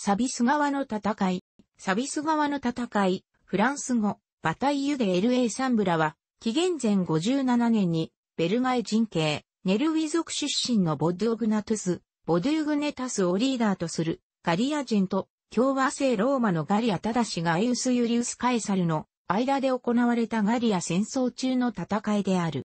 サビス川の戦い。サビス川の戦い、フランス語、バタイユで LA サンブラは、紀元前57年に、ベルマエ人系、ネルウィ族出身のボドゥグナトゥス、ボドゥグネタスをリーダーとする、ガリア人と、共和制ローマのガリアただしがエウス・ユリウス・カエサルの間で行われたガリア戦争中の戦いである。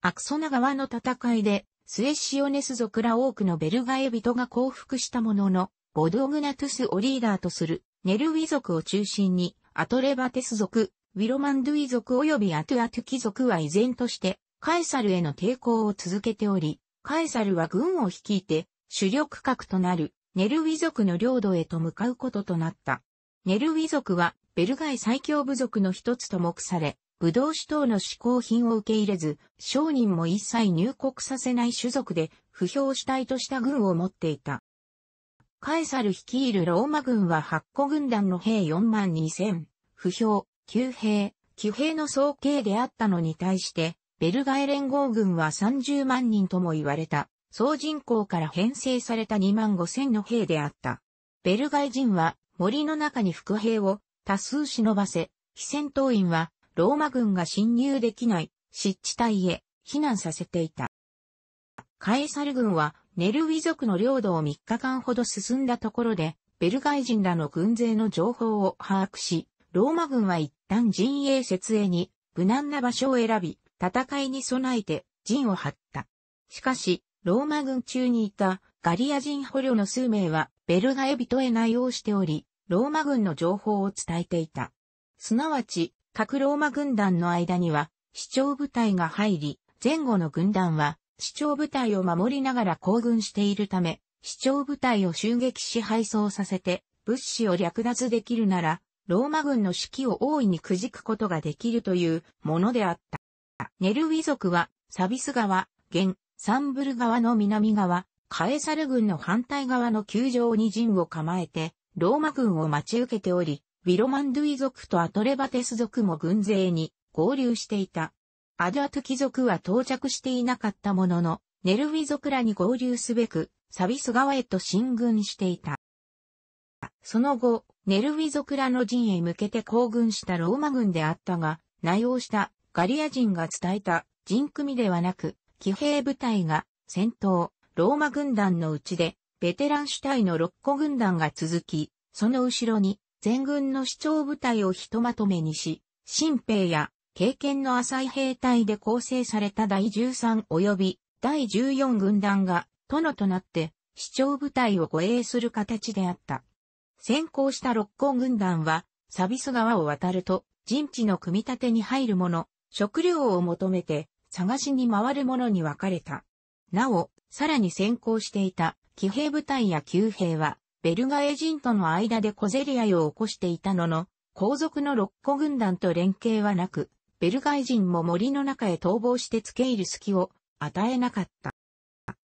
アクソナ川の戦いで、スエシオネス族ら多くのベルガエ人が降伏したものの、ボドグナトゥスをリーダーとする、ネルウィ族を中心に、アトレバテス族、ウィロマンドゥイ族及びアトゥアトゥキ族は依然として、カエサルへの抵抗を続けており、カエサルは軍を率いて、主力格となる、ネルウィ族の領土へと向かうこととなった。ネルウィ族は、ベルガイ最強部族の一つと目され、武道士等の嗜好品を受け入れず、商人も一切入国させない種族で、不評主体とした軍を持っていた。カエサル率いるローマ軍は8個軍団の兵4万2千、不評、旧兵、騎兵の総計であったのに対して、ベルガエ連合軍は30万人とも言われた、総人口から編成された2万5千の兵であった。ベルガエ人は森の中に伏兵を多数忍ばせ、非戦闘員はローマ軍が侵入できない湿地帯へ避難させていた。カエサル軍はネルウィ族の領土を3日間ほど進んだところで、ベルガイ人らの軍勢の情報を把握し、ローマ軍は一旦陣営設営に無難な場所を選び、戦いに備えて陣を張った。しかし、ローマ軍中にいたガリア人捕虜の数名はベルガエ人へ内容しており、ローマ軍の情報を伝えていた。すなわち、各ローマ軍団の間には、市長部隊が入り、前後の軍団は市長部隊を守りながら行軍しているため、市長部隊を襲撃し敗走させて、物資を略奪できるなら、ローマ軍の士気を大いにくじくことができるというものであった。ネルウィ族は、サビス川、現、サンブル川の南側、カエサル軍の反対側の球場に陣を構えて、ローマ軍を待ち受けており、ウィロマンドゥイ族とアトレバテス族も軍勢に合流していた。アドアト貴族は到着していなかったものの、ネルウィ族らに合流すべく、サビス川へと進軍していた。その後、ネルウィ族らの陣へ向けて行軍したローマ軍であったが、内応したガリア人が伝えた陣組ではなく、騎兵部隊が戦闘、ローマ軍団のうちで、ベテラン主体の六個軍団が続き、その後ろに全軍の主張部隊をひとまとめにし、新兵や経験の浅い兵隊で構成された第13及び第14軍団が殿となって市長部隊を護衛する形であった。先行した六甲軍団はサビス川を渡ると陣地の組み立てに入る者、食料を求めて探しに回る者に分かれた。なお、さらに先行していた騎兵部隊や旧兵はベルガエ人との間で小競り合いを起こしていたのの、皇族の六個軍団と連携はなく、ベルガイ人も森の中へ逃亡して付け入る隙を与えなかった。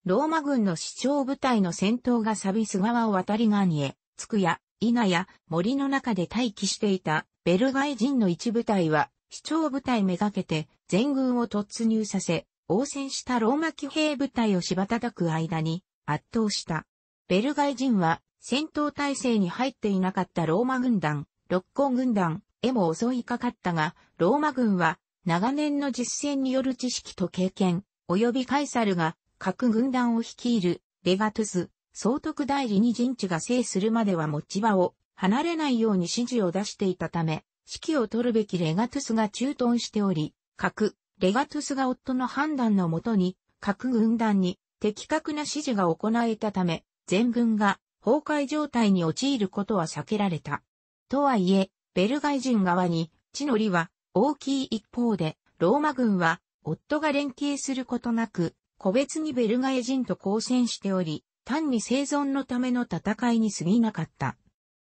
ローマ軍の市長部隊の戦闘がサビス川を渡りガニへ、つくや、イナや森の中で待機していたベルガイ人の一部隊は、市長部隊めがけて全軍を突入させ、応戦したローマ騎兵部隊をた叩く間に圧倒した。ベルガイ人は戦闘態勢に入っていなかったローマ軍団、六甲軍団、絵も襲いかかったが、ローマ軍は長年の実戦による知識と経験、及びカイサルが各軍団を率いるレガトゥス、総督代理に陣地が制するまでは持ち場を離れないように指示を出していたため、指揮を取るべきレガトゥスが駐屯しており、各レガトゥスが夫の判断のもとに、各軍団に的確な指示が行えたため、全軍が崩壊状態に陥ることは避けられた。とはいえ、ベルガイ人側に地の利は大きい一方で、ローマ軍は夫が連携することなく、個別にベルガイ人と交戦しており、単に生存のための戦いに過ぎなかった。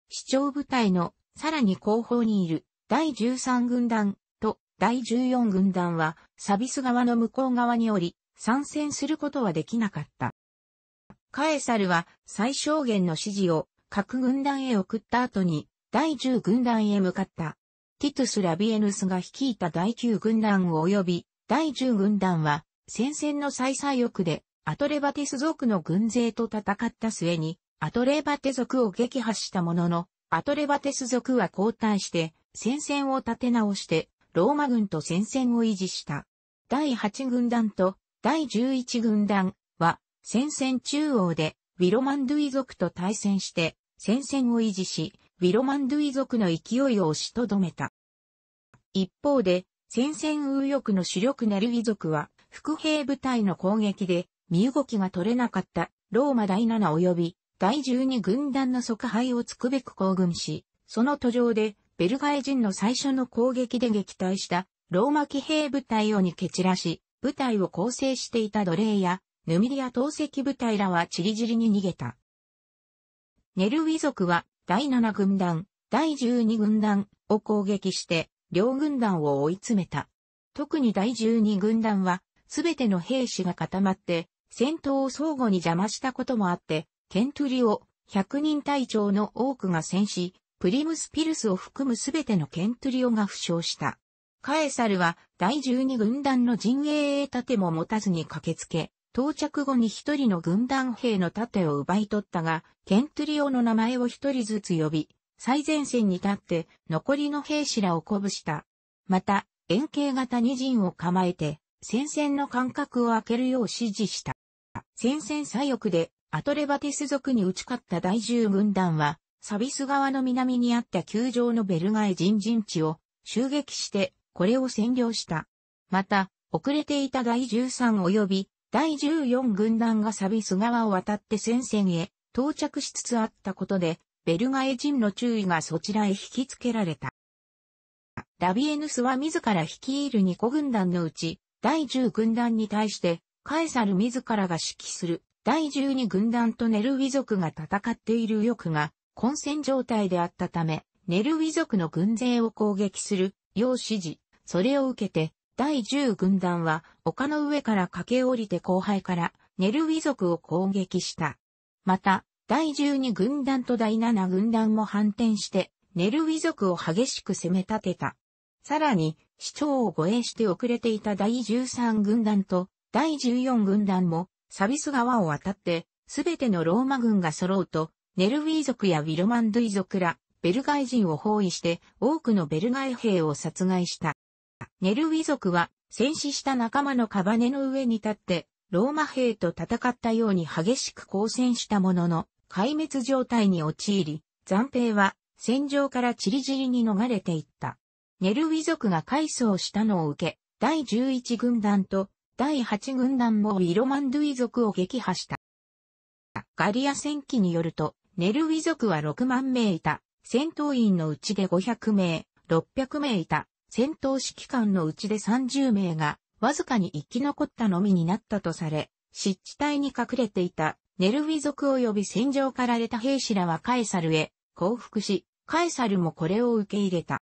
市長部隊のさらに後方にいる第13軍団と第14軍団はサビス側の向こう側におり参戦することはできなかった。カエサルは最小限の指示を各軍団へ送った後に第10軍団へ向かった。ティトゥス・ラビエヌスが率いた第9軍団及び第10軍団は戦線の最左翼でアトレバテス族の軍勢と戦った末にアトレバテ族を撃破したもののアトレバテス族は交代して戦線を立て直してローマ軍と戦線を維持した。第8軍団と第11軍団は戦線中央でビロマンドゥイ族と対戦して戦線を維持しウィロマンドゥイ族の勢いを押しとどめた。一方で、戦線右翼の主力ルウィ族は、副兵部隊の攻撃で、身動きが取れなかったローマ第7及び第12軍団の即敗をつくべく行軍し、その途上で、ベルガイ人の最初の攻撃で撃退したローマ騎兵部隊をに蹴散らし、部隊を構成していた奴隷や、ヌミリア投石部隊らはチリジリに逃げた。ネルウィ族は第7軍団、第12軍団を攻撃して、両軍団を追い詰めた。特に第12軍団は、すべての兵士が固まって、戦闘を相互に邪魔したこともあって、ケントリオ、100人隊長の多くが戦死、プリムスピルスを含むすべてのケントリオが負傷した。カエサルは第12軍団の陣営へ盾も持たずに駆けつけ、到着後に一人の軍団兵の盾を奪い取ったが、ケントリオの名前を一人ずつ呼び、最前線に立って残りの兵士らを鼓舞した。また、円形型に陣を構えて、戦線の間隔を空けるよう指示した。戦線左翼でアトレバテス族に打ち勝った第十軍団は、サビス川の南にあった球場のベルガエ人陣地を襲撃して、これを占領した。また、遅れていた第13及び第14軍団がサビス川を渡って戦線へ到着しつつあったことで、ベルガエ人の注意がそちらへ引きつけられた。ラビエヌスは自ら率いる2個軍団のうち、第10軍団に対して、カエサル自らが指揮する第12軍団とネルウィ族が戦っている翼が混戦状態であったため、ネルウィ族の軍勢を攻撃するよう指示、それを受けて第10軍団は丘の上から駆け下りて後輩からネルウィ族を攻撃した。また、第12軍団と第7軍団も反転してネルウィ族を激しく攻め立てた。さらに、市長を護衛して遅れていた第13軍団と第14軍団もサビス川を渡って、すべてのローマ軍が揃うと、ネルウィ族やウィルマンドゥイ族ら、ベルガイ人を包囲して、多くのベルガイ兵を殺害した。ネルウィ族は戦死した仲間のカバネの上に立って、ローマ兵と戦ったように激しく交戦したものの、壊滅状態に陥り、残兵は戦場からチリジリに逃れていった。ネルウィ族が改装したのを受け、第11軍団と第8軍団もウィロマンドゥイ族を撃破した。ガリア戦記によると、ネルウィ族は6万名いた。戦闘員のうちで500名、600名いた。戦闘指揮官のうちで30名が、わずかに生き残ったのみになったとされ、湿地帯に隠れていたネルウィ族及び戦場から出た兵士らはカエサルへ降伏し、カエサルもこれを受け入れた。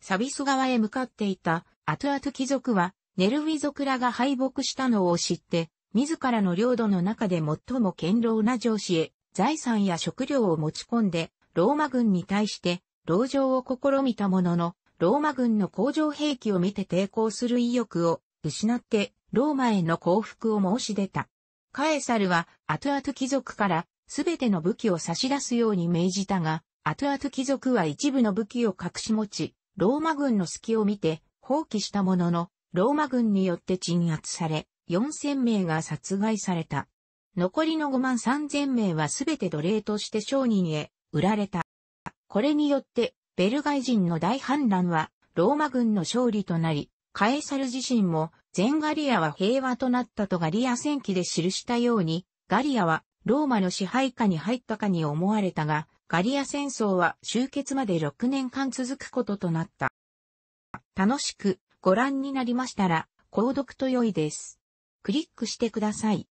サビス側へ向かっていたアトゥアトゥ貴族は、ネルウィ族らが敗北したのを知って、自らの領土の中で最も堅牢な上司へ財産や食料を持ち込んで、ローマ軍に対して、牢城を試みたものの、ローマ軍の工場兵器を見て抵抗する意欲を失ってローマへの降伏を申し出た。カエサルは後ト貴族からすべての武器を差し出すように命じたが、後ト貴族は一部の武器を隠し持ち、ローマ軍の隙を見て放棄したものの、ローマ軍によって鎮圧され、4000名が殺害された。残りの5万3000名はすべて奴隷として商人へ売られた。これによってベルガイ人の大反乱はローマ軍の勝利となり、カエサル自身も全ガリアは平和となったとガリア戦記で記したように、ガリアはローマの支配下に入ったかに思われたが、ガリア戦争は終結まで6年間続くこととなった。楽しくご覧になりましたら、購読と良いです。クリックしてください。